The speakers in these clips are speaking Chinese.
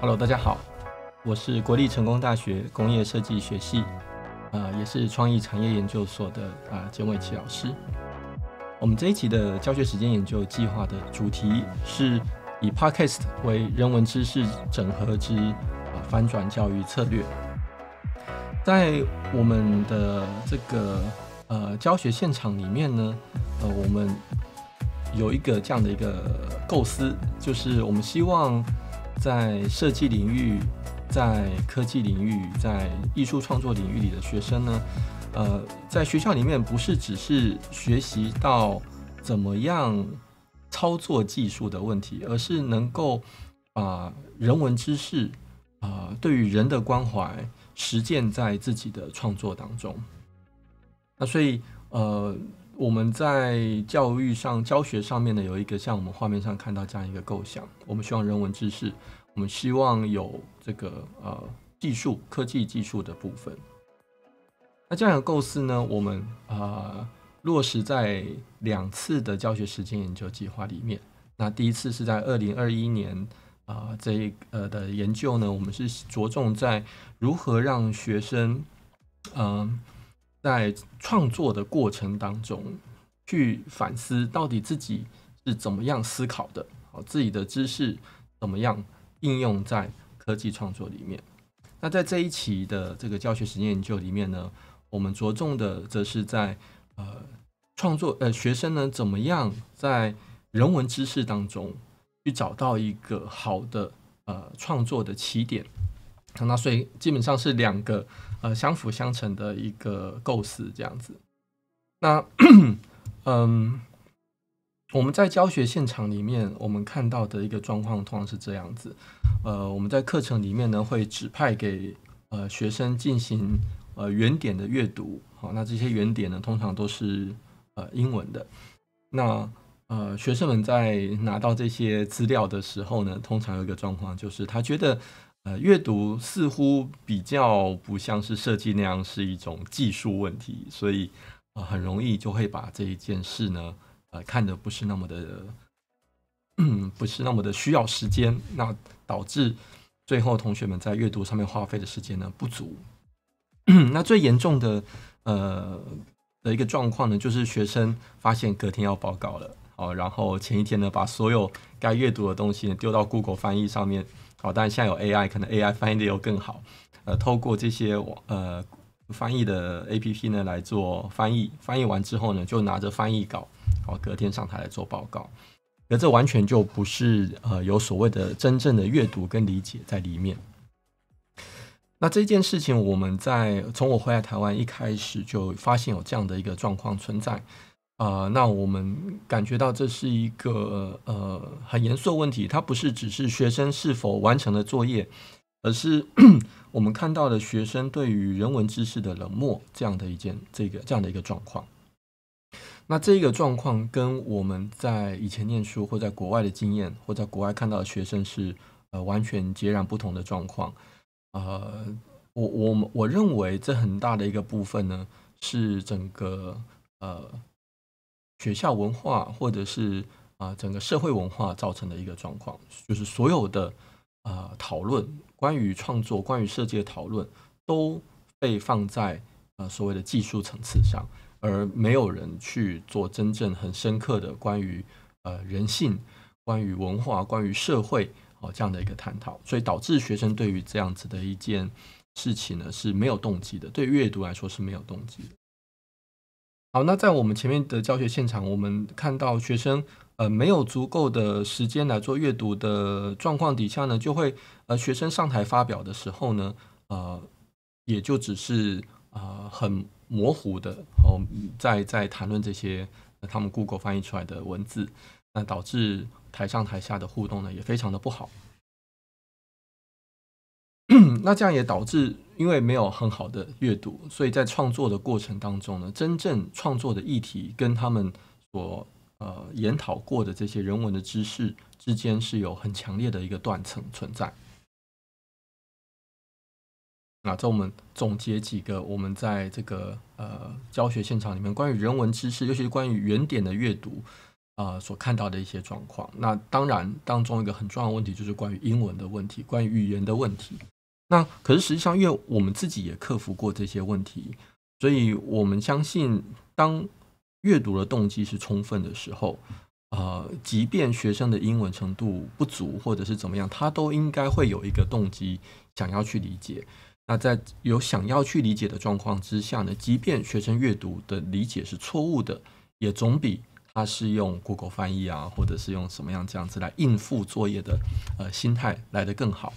Hello，大家好，我是国立成功大学工业设计学系，啊，也是创意产业研究所的啊简伟奇老师。我们这一集的教学时间研究计划的主题是以 Podcast 为人文知识整合之啊、翻转教育策略。在我们的这个呃教学现场里面呢，呃，我们有一个这样的一个构思，就是我们希望。在设计领域，在科技领域，在艺术创作领域里的学生呢，呃，在学校里面不是只是学习到怎么样操作技术的问题，而是能够把人文知识啊，对于人的关怀实践在自己的创作当中。那所以，呃，我们在教育上、教学上面呢，有一个像我们画面上看到这样一个构想，我们希望人文知识。我们希望有这个呃技术科技技术的部分，那这样的构思呢，我们啊落实在两次的教学实践研究计划里面。那第一次是在二零二一年啊，这一呃的研究呢，我们是着重在如何让学生嗯在创作的过程当中去反思到底自己是怎么样思考的，好，自己的知识怎么样。应用在科技创作里面。那在这一期的这个教学实验研究里面呢，我们着重的则是在呃创作呃学生呢怎么样在人文知识当中去找到一个好的呃创作的起点。那所以基本上是两个呃相辅相成的一个构思这样子。那 嗯。我们在教学现场里面，我们看到的一个状况通常是这样子。呃，我们在课程里面呢，会指派给呃学生进行呃原点的阅读。好，那这些原点呢，通常都是呃英文的。那呃，学生们在拿到这些资料的时候呢，通常有一个状况就是，他觉得呃阅读似乎比较不像是设计那样是一种技术问题，所以啊，很容易就会把这一件事呢。呃，看的不是那么的，嗯，不是那么的需要时间，那导致最后同学们在阅读上面花费的时间呢不足。那最严重的呃的一个状况呢，就是学生发现隔天要报告了，好，然后前一天呢把所有该阅读的东西丢到 Google 翻译上面，好，当然现在有 AI，可能 AI 翻译的又更好，呃，透过这些网呃。翻译的 A P P 呢来做翻译，翻译完之后呢，就拿着翻译稿，后隔天上台来做报告，而这完全就不是呃有所谓的真正的阅读跟理解在里面。那这件事情，我们在从我回来台湾一开始就发现有这样的一个状况存在呃，那我们感觉到这是一个呃很严肃的问题，它不是只是学生是否完成了作业，而是。我们看到的学生对于人文知识的冷漠，这样的一件这个这样的一个状况，那这个状况跟我们在以前念书或在国外的经验，或在国外看到的学生是呃完全截然不同的状况。呃，我我我认为这很大的一个部分呢，是整个呃学校文化或者是啊整个社会文化造成的一个状况，就是所有的。呃，讨论关于创作、关于设计的讨论都被放在呃所谓的技术层次上，而没有人去做真正很深刻的关于呃人性、关于文化、关于社会哦这样的一个探讨，所以导致学生对于这样子的一件事情呢是没有动机的，对阅读来说是没有动机的。好，那在我们前面的教学现场，我们看到学生。呃，没有足够的时间来做阅读的状况底下呢，就会呃，学生上台发表的时候呢，呃，也就只是啊，很模糊的哦，在在谈论这些他们 Google 翻译出来的文字，那导致台上台下的互动呢，也非常的不好。那这样也导致，因为没有很好的阅读，所以在创作的过程当中呢，真正创作的议题跟他们所。呃，研讨过的这些人文的知识之间是有很强烈的一个断层存在。那在我们总结几个我们在这个呃教学现场里面关于人文知识，尤其是关于原点的阅读啊，所看到的一些状况。那当然当中一个很重要的问题就是关于英文的问题，关于语言的问题。那可是实际上，因为我们自己也克服过这些问题，所以我们相信当。阅读的动机是充分的时候，呃，即便学生的英文程度不足或者是怎么样，他都应该会有一个动机想要去理解。那在有想要去理解的状况之下呢，即便学生阅读的理解是错误的，也总比他是用 Google 翻译啊，或者是用什么样这样子来应付作业的呃心态来的更好。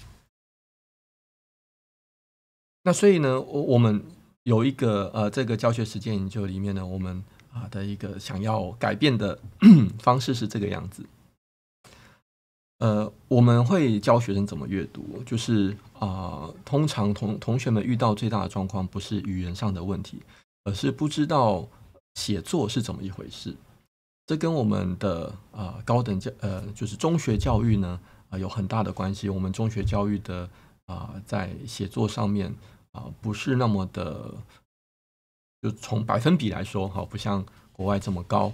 那所以呢，我我们有一个呃这个教学实践研究里面呢，我们。啊的一个想要改变的 方式是这个样子，呃，我们会教学生怎么阅读，就是啊，通常同同学们遇到最大的状况不是语言上的问题，而是不知道写作是怎么一回事。这跟我们的啊高等教呃，就是中学教育呢啊有很大的关系。我们中学教育的啊，在写作上面啊，不是那么的。就从百分比来说，哈，不像国外这么高。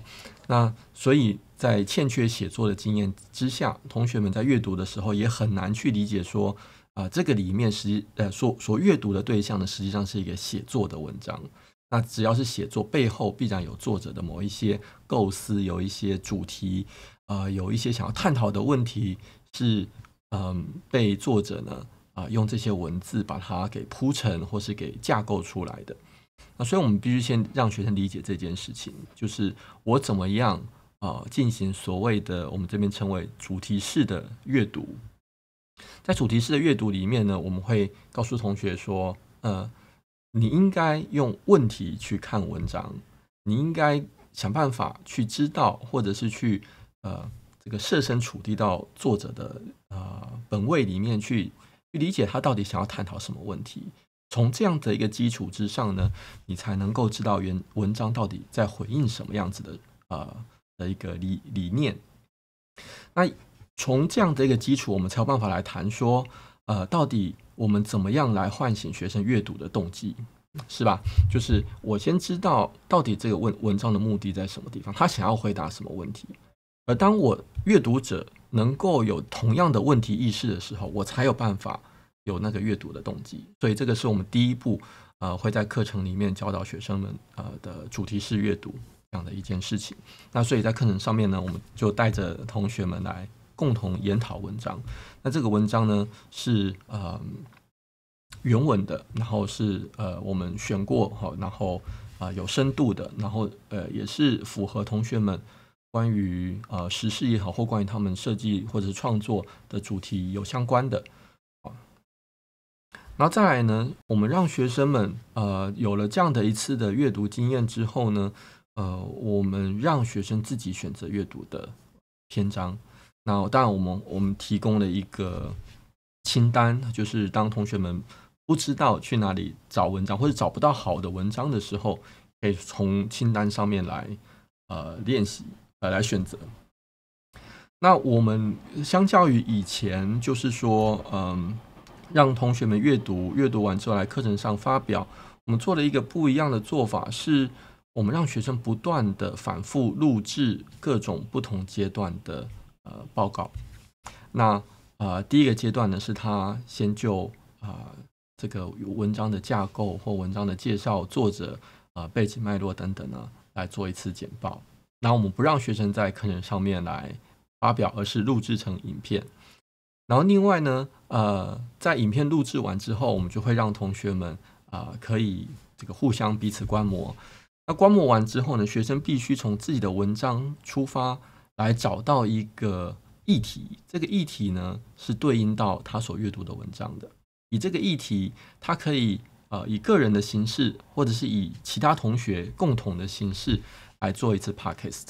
那所以，在欠缺写作的经验之下，同学们在阅读的时候也很难去理解说，啊，这个里面实际呃所所阅读的对象呢，实际上是一个写作的文章。那只要是写作，背后必然有作者的某一些构思，有一些主题，呃，有一些想要探讨的问题，是嗯被作者呢啊用这些文字把它给铺陈或是给架构出来的。那所以我们必须先让学生理解这件事情，就是我怎么样啊进行所谓的我们这边称为主题式的阅读。在主题式的阅读里面呢，我们会告诉同学说，呃，你应该用问题去看文章，你应该想办法去知道，或者是去呃这个设身处地到作者的呃本位里面去，去理解他到底想要探讨什么问题。从这样的一个基础之上呢，你才能够知道原文章到底在回应什么样子的呃的一个理理念。那从这样的一个基础，我们才有办法来谈说，呃，到底我们怎么样来唤醒学生阅读的动机，是吧？就是我先知道到底这个问文章的目的在什么地方，他想要回答什么问题。而当我阅读者能够有同样的问题意识的时候，我才有办法。有那个阅读的动机，所以这个是我们第一步，呃，会在课程里面教导学生们，呃，的主题式阅读这样的一件事情。那所以在课程上面呢，我们就带着同学们来共同研讨文章。那这个文章呢是呃原文的，然后是呃我们选过哈，然后啊有深度的，然后呃也是符合同学们关于呃时事也好，或关于他们设计或者是创作的主题有相关的。然后再来呢，我们让学生们呃有了这样的一次的阅读经验之后呢，呃，我们让学生自己选择阅读的篇章。那当然，我们我们提供了一个清单，就是当同学们不知道去哪里找文章或者找不到好的文章的时候，可以从清单上面来呃练习呃来选择。那我们相较于以前，就是说嗯。让同学们阅读，阅读完之后来课程上发表。我们做了一个不一样的做法，是我们让学生不断的反复录制各种不同阶段的呃报告。那呃第一个阶段呢，是他先就啊这个文章的架构或文章的介绍、作者啊背景脉络等等呢来做一次简报。然后我们不让学生在课程上面来发表，而是录制成影片。然后另外呢，呃，在影片录制完之后，我们就会让同学们啊可以这个互相彼此观摩。那观摩完之后呢，学生必须从自己的文章出发来找到一个议题，这个议题呢是对应到他所阅读的文章的。以这个议题，他可以呃以个人的形式，或者是以其他同学共同的形式来做一次 pocket。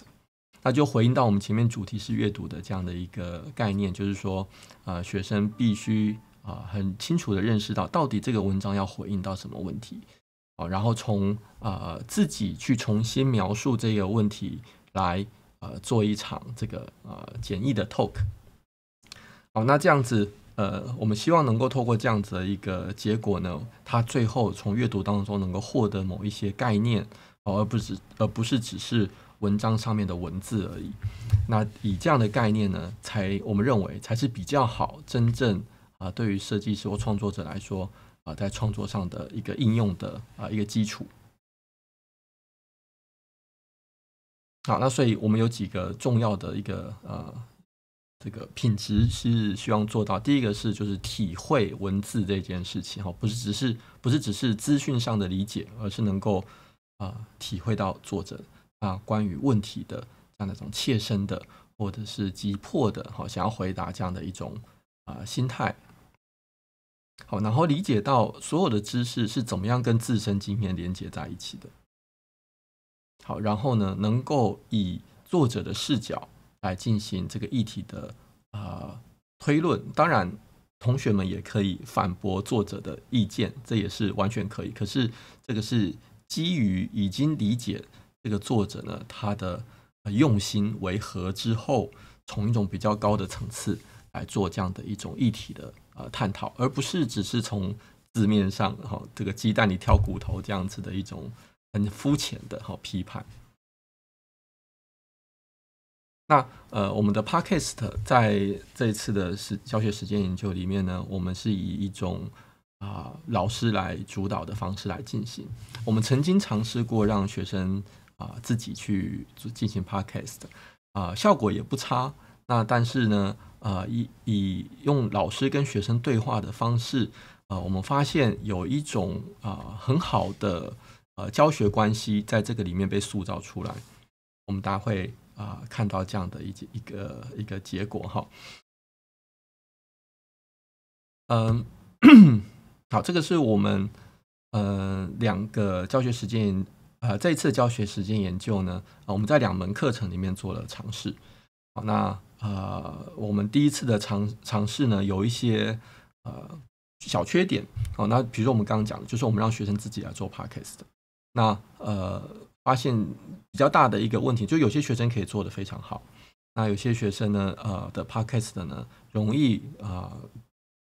那就回应到我们前面主题是阅读的这样的一个概念，就是说，呃，学生必须啊很清楚的认识到到底这个文章要回应到什么问题好，然后从呃自己去重新描述这个问题来呃做一场这个呃简易的 talk。好，那这样子呃，我们希望能够透过这样子的一个结果呢，他最后从阅读当中能够获得某一些概念而不是而不是只是。文章上面的文字而已。那以这样的概念呢，才我们认为才是比较好，真正啊，对于设计师或创作者来说啊，在创作上的一个应用的啊一个基础。好，那所以我们有几个重要的一个呃，这个品质是希望做到。第一个是就是体会文字这件事情，哈，不是只是不是只是资讯上的理解，而是能够啊体会到作者。啊，关于问题的这样的一种切身的或者是急迫的好想要回答这样的一种啊心态。好，然后理解到所有的知识是怎么样跟自身经验连接在一起的。好，然后呢，能够以作者的视角来进行这个议题的啊推论。当然，同学们也可以反驳作者的意见，这也是完全可以。可是这个是基于已经理解。这个作者呢，他的用心为何？之后从一种比较高的层次来做这样的一种一体的呃探讨，而不是只是从字面上哈，这个鸡蛋里挑骨头这样子的一种很肤浅的哈批判。那呃，我们的 p a r k e s t 在这一次的是教学时间研究里面呢，我们是以一种啊老师来主导的方式来进行。我们曾经尝试过让学生。啊，自己去进行 podcast 啊，效果也不差。那但是呢，呃，以以用老师跟学生对话的方式，呃，我们发现有一种啊很好的呃教学关系在这个里面被塑造出来。我们大家会啊看到这样的一一个一个结果哈。嗯，好，这个是我们呃两个教学实践。呃，这一次教学时间研究呢，啊，我们在两门课程里面做了尝试。好，那呃，我们第一次的尝尝试呢，有一些呃小缺点。哦，那比如说我们刚刚讲的，就是我们让学生自己来做 pocket 那呃，发现比较大的一个问题，就有些学生可以做的非常好，那有些学生呢，呃，的 pocket 呢，容易啊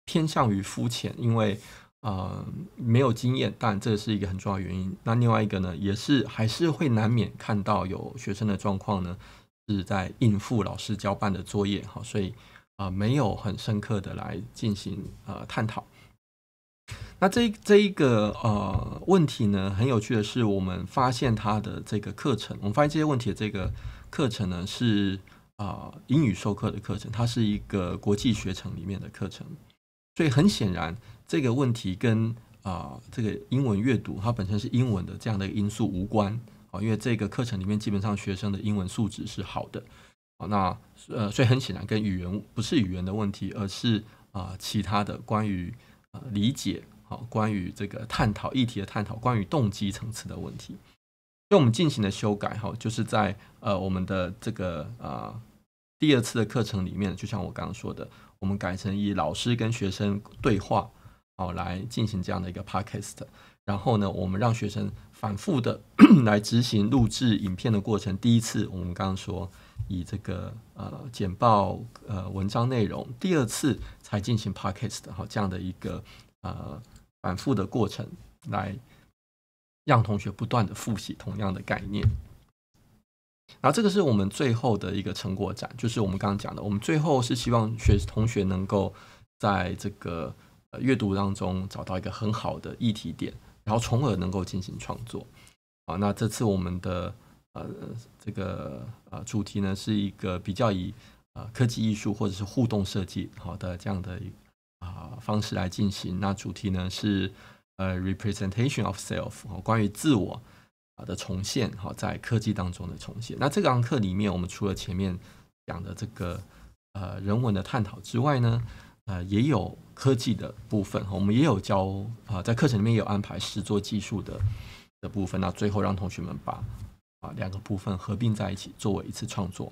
偏向于肤浅，因为。呃，没有经验，但这是一个很重要的原因。那另外一个呢，也是还是会难免看到有学生的状况呢是在应付老师交办的作业哈，所以啊，没有很深刻的来进行呃探讨。那这这一个呃问题呢，很有趣的是，我们发现他的这个课程，我们发现这些问题的这个课程呢，是啊英语授课的课程，它是一个国际学程里面的课程，所以很显然。这个问题跟啊这个英文阅读它本身是英文的这样的因素无关啊，因为这个课程里面基本上学生的英文素质是好的啊，那呃所以很显然跟语言不是语言的问题，而是啊其他的关于呃理解好，关于这个探讨议题的探讨，关于动机层次的问题。所以我们进行的修改哈，就是在呃我们的这个呃第二次的课程里面，就像我刚刚说的，我们改成以老师跟学生对话。好，来进行这样的一个 podcast，然后呢，我们让学生反复的 来执行录制影片的过程。第一次我们刚刚说以这个呃简报呃文章内容，第二次才进行 podcast 好这样的一个呃反复的过程，来让同学不断的复习同样的概念。然后这个是我们最后的一个成果展，就是我们刚刚讲的，我们最后是希望学同学能够在这个。阅读当中找到一个很好的议题点，然后从而能够进行创作。啊，那这次我们的呃这个呃主题呢，是一个比较以呃科技艺术或者是互动设计好的这样的啊方式来进行。那主题呢是呃 representation of self，关于自我的重现，好在科技当中的重现。那这堂课里面，我们除了前面讲的这个呃人文的探讨之外呢？呃，也有科技的部分哈，我们也有教啊，在课程里面也有安排实做技术的的部分。那最后让同学们把啊两个部分合并在一起，作为一次创作。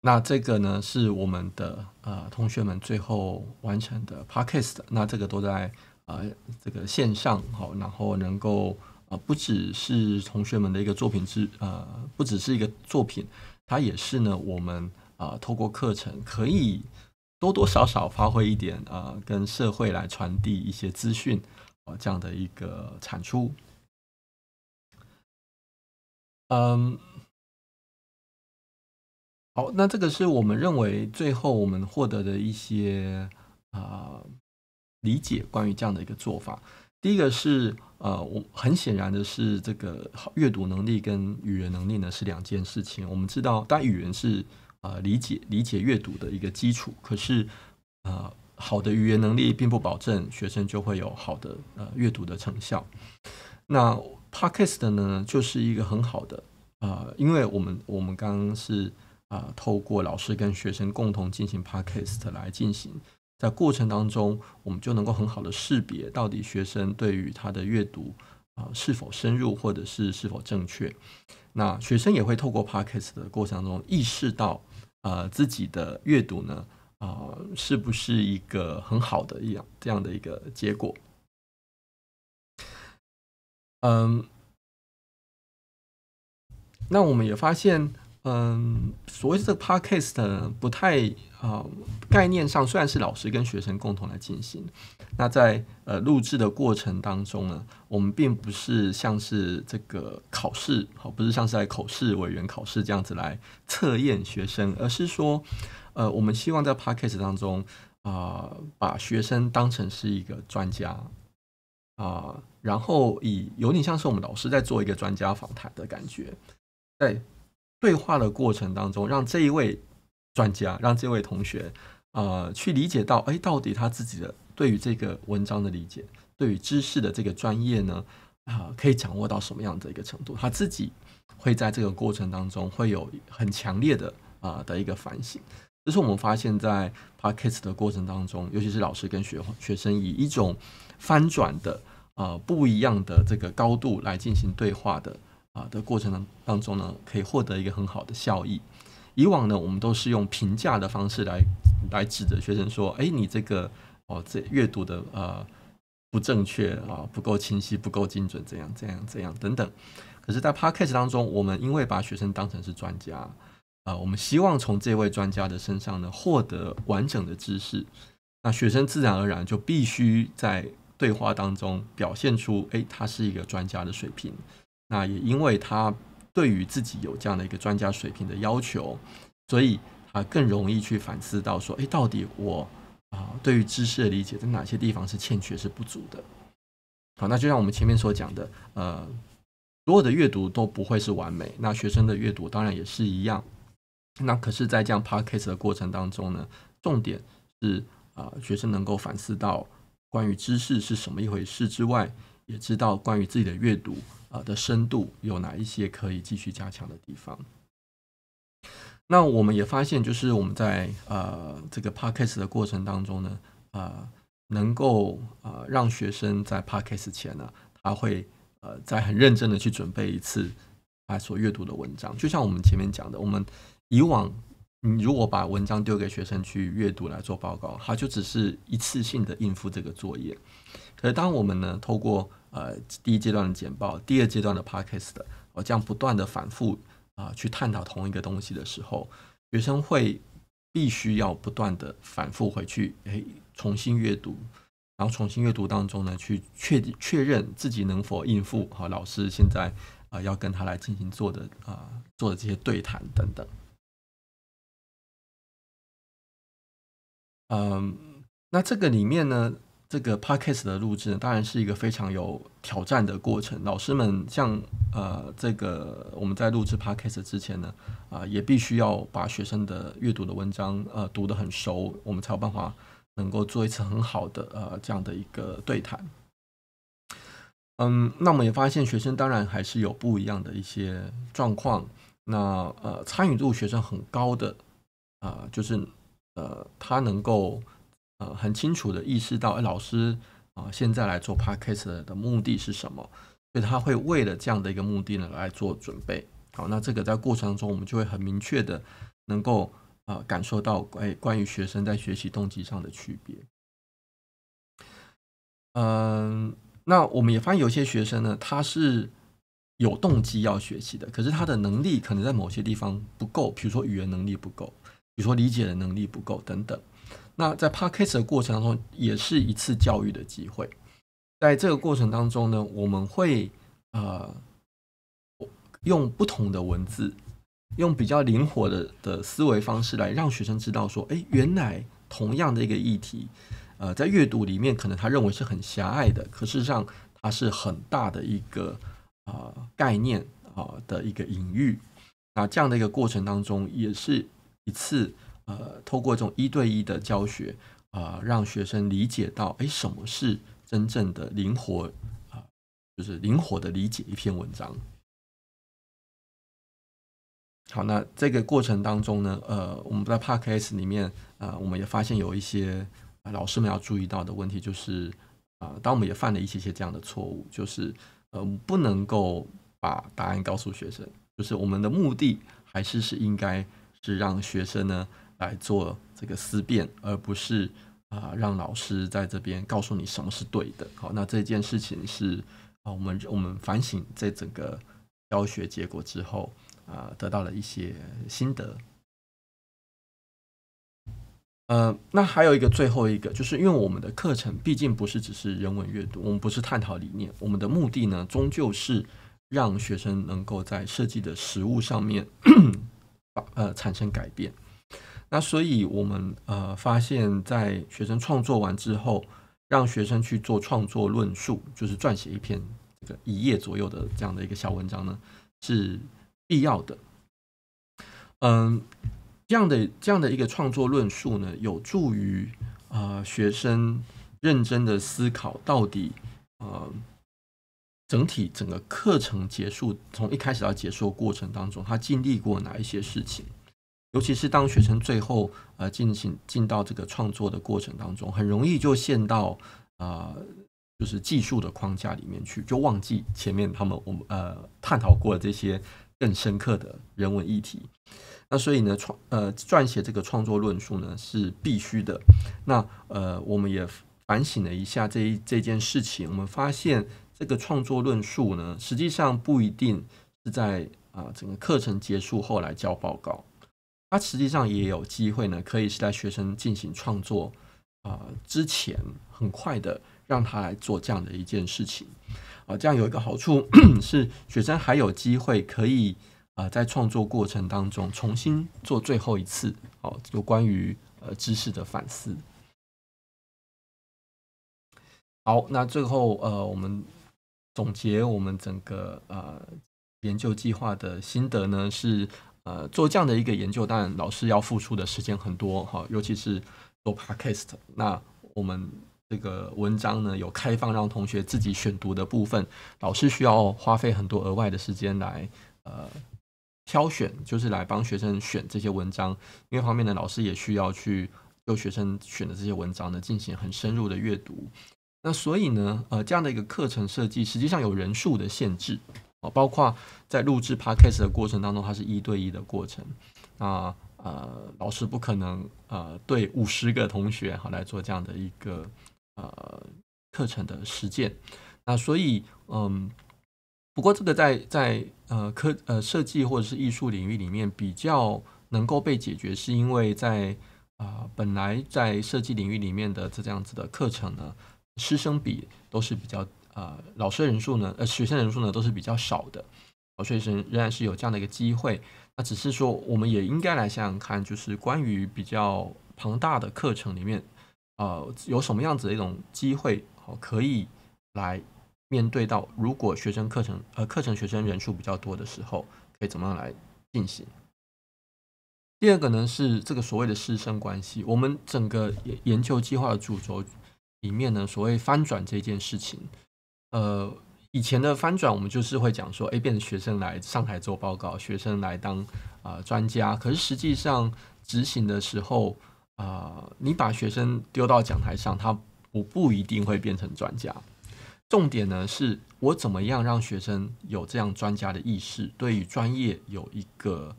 那这个呢是我们的呃同学们最后完成的 podcast。那这个都在呃这个线上哈，然后能够呃不只是同学们的一个作品之呃不只是一个作品，它也是呢我们。啊，透过课程可以多多少少发挥一点啊，跟社会来传递一些资讯啊，这样的一个产出。嗯，好，那这个是我们认为最后我们获得的一些啊理解关于这样的一个做法。第一个是呃，我很显然的是，这个阅读能力跟语言能力呢是两件事情。我们知道，当然语言是。啊，理解理解阅读的一个基础。可是，啊，好的语言能力并不保证学生就会有好的呃阅读的成效。那 podcast 呢，就是一个很好的啊，因为我们我们刚刚是啊，透过老师跟学生共同进行 podcast 来进行，在过程当中，我们就能够很好的识别到底学生对于他的阅读啊是否深入，或者是是否正确。那学生也会透过 podcast 的过程当中意识到。呃，自己的阅读呢，啊，是不是一个很好的一样这样的一个结果？嗯，那我们也发现。嗯，所谓这个 podcast 不太啊，概念上虽然是老师跟学生共同来进行，那在呃录制的过程当中呢，我们并不是像是这个考试，不是像是在考试委员考试这样子来测验学生，而是说，呃，我们希望在 podcast 当中啊，把学生当成是一个专家啊，然后以有点像是我们老师在做一个专家访谈的感觉，在。对话的过程当中，让这一位专家，让这位同学，呃，去理解到，哎，到底他自己的对于这个文章的理解，对于知识的这个专业呢，啊，可以掌握到什么样的一个程度？他自己会在这个过程当中会有很强烈的啊的一个反省。这是我们发现，在 podcast 的过程当中，尤其是老师跟学学生以一种翻转的啊不一样的这个高度来进行对话的。啊的过程当当中呢，可以获得一个很好的效益。以往呢，我们都是用评价的方式来来指责学生说：“哎，你这个哦，这阅读的呃不正确啊，不够清晰，不够精准，怎样怎样怎样等等。”可是，在 p a c c a s e 当中，我们因为把学生当成是专家，呃，我们希望从这位专家的身上呢，获得完整的知识。那学生自然而然就必须在对话当中表现出，哎，他是一个专家的水平。那也因为他对于自己有这样的一个专家水平的要求，所以他更容易去反思到说，哎，到底我啊对于知识的理解在哪些地方是欠缺是不足的。好，那就像我们前面所讲的，呃，所有的阅读都不会是完美，那学生的阅读当然也是一样。那可是，在这样 pocket 的过程当中呢，重点是啊，学生能够反思到关于知识是什么一回事之外。也知道关于自己的阅读啊的深度有哪一些可以继续加强的地方。那我们也发现，就是我们在呃这个 p o c k s t 的过程当中呢，呃，能够呃让学生在 p o c k s t 前呢，他会呃在很认真的去准备一次他所阅读的文章，就像我们前面讲的，我们以往。你如果把文章丢给学生去阅读来做报告，他就只是一次性的应付这个作业。可是当我们呢，透过呃第一阶段的简报，第二阶段的 pockets，我这样不断的反复啊去探讨同一个东西的时候，学生会必须要不断的反复回去，哎，重新阅读，然后重新阅读当中呢，去确确认自己能否应付好老师现在啊要跟他来进行做的啊做的这些对谈等等。嗯，那这个里面呢，这个 podcast 的录制呢，当然是一个非常有挑战的过程。老师们像呃，这个我们在录制 podcast 之前呢，啊，也必须要把学生的阅读的文章呃读的很熟，我们才有办法能够做一次很好的呃这样的一个对谈。嗯，那我们也发现学生当然还是有不一样的一些状况。那呃，参与度学生很高的啊，就是。呃，他能够呃很清楚的意识到，哎，老师啊，现在来做 podcast 的目的是什么？所以他会为了这样的一个目的呢来做准备。好，那这个在过程中，我们就会很明确的能够啊感受到关关于学生在学习动机上的区别。嗯，那我们也发现有些学生呢，他是有动机要学习的，可是他的能力可能在某些地方不够，比如说语言能力不够。比如说理解的能力不够等等，那在 p o c k e 的过程当中也是一次教育的机会，在这个过程当中呢，我们会呃用不同的文字，用比较灵活的的思维方式来让学生知道说，哎，原来同样的一个议题，呃，在阅读里面可能他认为是很狭隘的，可事实上它是很大的一个啊概念啊的一个隐喻，那这样的一个过程当中也是。一次，呃，透过这种一对一的教学，啊，让学生理解到，哎，什么是真正的灵活，啊，就是灵活的理解一篇文章。好，那这个过程当中呢，呃，我们在 Park S 里面，呃，我们也发现有一些老师们要注意到的问题，就是，啊，当我们也犯了一些些这样的错误，就是，呃，不能够把答案告诉学生，就是我们的目的还是是应该。是让学生呢来做这个思辨，而不是啊让老师在这边告诉你什么是对的。好，那这件事情是啊，我们我们反省这整个教学结果之后啊，得到了一些心得。呃，那还有一个最后一个，就是因为我们的课程毕竟不是只是人文阅读，我们不是探讨理念，我们的目的呢，终究是让学生能够在设计的实物上面。呃产生改变，那所以我们呃发现，在学生创作完之后，让学生去做创作论述，就是撰写一篇这个一页左右的这样的一个小文章呢，是必要的。嗯，这样的这样的一个创作论述呢，有助于啊学生认真的思考到底呃。整体整个课程结束，从一开始到结束过程当中，他经历过哪一些事情？尤其是当学生最后呃进行进到这个创作的过程当中，很容易就陷到啊，就是技术的框架里面去，就忘记前面他们我们呃探讨过的这些更深刻的人文议题。那所以呢，创呃撰写这个创作论述呢是必须的。那呃，我们也反省了一下这一这件事情，我们发现。这个创作论述呢，实际上不一定是在啊整个课程结束后来交报告，它实际上也有机会呢，可以是在学生进行创作啊之前，很快的让他来做这样的一件事情啊。这样有一个好处 是，学生还有机会可以啊在创作过程当中重新做最后一次哦，有关于呃知识的反思。好，那最后呃我们。总结我们整个呃研究计划的心得呢，是呃做这样的一个研究，当然老师要付出的时间很多哈，尤其是做 podcast。那我们这个文章呢有开放让同学自己选读的部分，老师需要花费很多额外的时间来呃挑选，就是来帮学生选这些文章。另一方面呢，老师也需要去就学生选的这些文章呢进行很深入的阅读。那所以呢，呃，这样的一个课程设计实际上有人数的限制，哦，包括在录制 podcast 的过程当中，它是一对一的过程。那呃，老师不可能呃对五十个同学哈来做这样的一个呃课程的实践。那所以嗯，不过这个在在呃科呃设计或者是艺术领域里面比较能够被解决，是因为在啊本来在设计领域里面的这样子的课程呢。师生比都是比较啊，老师人数呢，呃，学生人数呢都是比较少的，所学生仍然是有这样的一个机会。那只是说，我们也应该来想想看，就是关于比较庞大的课程里面，呃，有什么样子的一种机会，好可以来面对到，如果学生课程呃课程学生人数比较多的时候，可以怎么样来进行？第二个呢是这个所谓的师生关系，我们整个研研究计划的主轴。里面呢，所谓翻转这件事情，呃，以前的翻转，我们就是会讲说，哎，变成学生来上台做报告，学生来当啊专家。可是实际上执行的时候，啊，你把学生丢到讲台上，他不不一定会变成专家。重点呢，是我怎么样让学生有这样专家的意识，对于专业有一个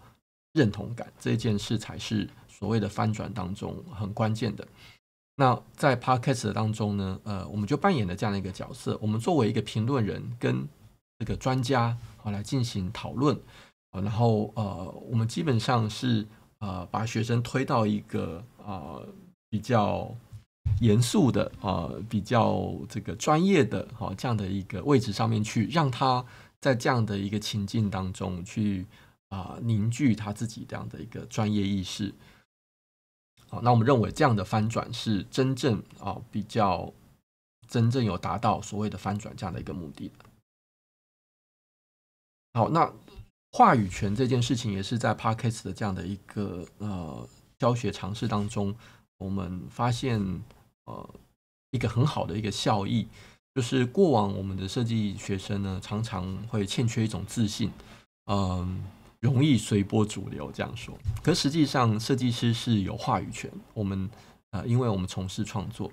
认同感，这件事才是所谓的翻转当中很关键的。那在 podcast 当中呢，呃，我们就扮演了这样的一个角色，我们作为一个评论人跟这个专家啊来进行讨论，然后呃，我们基本上是呃把学生推到一个呃比较严肃的啊比较这个专业的哈这样的一个位置上面去，让他在这样的一个情境当中去啊凝聚他自己这样的一个专业意识。好，那我们认为这样的翻转是真正啊比较真正有达到所谓的翻转这样的一个目的的。好，那话语权这件事情也是在 parkes 的这样的一个呃教学尝试当中，我们发现呃一个很好的一个效益，就是过往我们的设计学生呢常常会欠缺一种自信，嗯。容易随波逐流这样说，可实际上设计师是有话语权。我们呃，因为我们从事创作，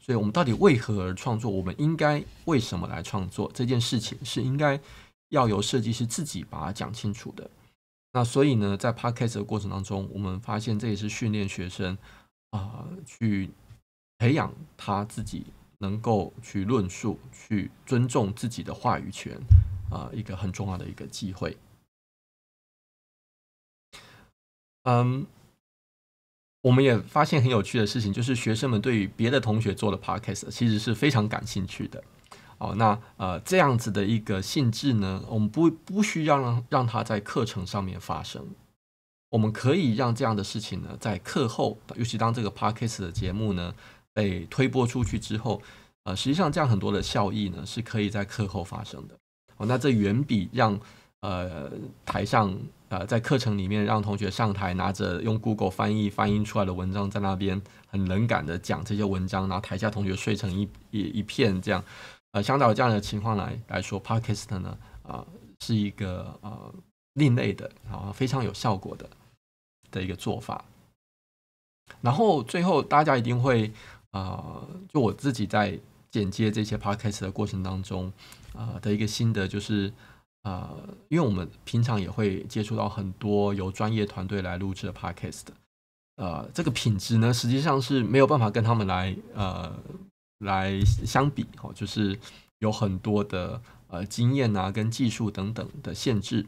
所以我们到底为何而创作？我们应该为什么来创作？这件事情是应该要由设计师自己把它讲清楚的。那所以呢，在 podcast 的过程当中，我们发现这也是训练学生啊，去培养他自己能够去论述、去尊重自己的话语权啊，一个很重要的一个机会。嗯，我们也发现很有趣的事情，就是学生们对于别的同学做的 podcast 其实是非常感兴趣的。哦，那呃，这样子的一个性质呢，我们不不需要让让它在课程上面发生，我们可以让这样的事情呢在课后，尤其当这个 podcast 的节目呢被推播出去之后，呃，实际上这样很多的效益呢是可以在课后发生的。哦，那这远比让呃，台上呃，在课程里面让同学上台拿着用 Google 翻译翻译出来的文章，在那边很冷感的讲这些文章，然后台下同学睡成一一一片这样。呃，相对这样的情况来来说，Podcast 呢，啊，是一个呃另类的，然后非常有效果的的一个做法。然后最后大家一定会，呃，就我自己在剪接这些 Podcast 的过程当中，啊的一个心得就是。呃，因为我们平常也会接触到很多由专业团队来录制的 podcast，呃，这个品质呢，实际上是没有办法跟他们来呃来相比哦，就是有很多的呃经验啊跟技术等等的限制。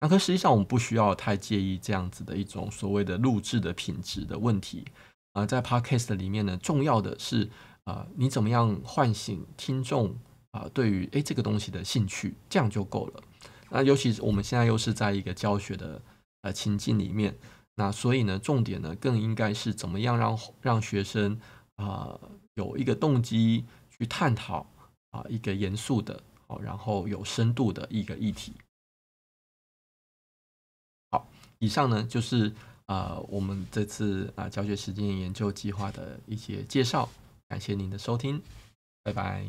那可实际上我们不需要太介意这样子的一种所谓的录制的品质的问题啊，在 podcast 里面呢，重要的是啊，你怎么样唤醒听众啊对于哎这个东西的兴趣，这样就够了。那尤其我们现在又是在一个教学的呃情境里面，那所以呢，重点呢更应该是怎么样让让学生啊有一个动机去探讨啊一个严肃的，好然后有深度的一个议题。好，以上呢就是啊我们这次啊教学实践研究计划的一些介绍，感谢您的收听，拜拜。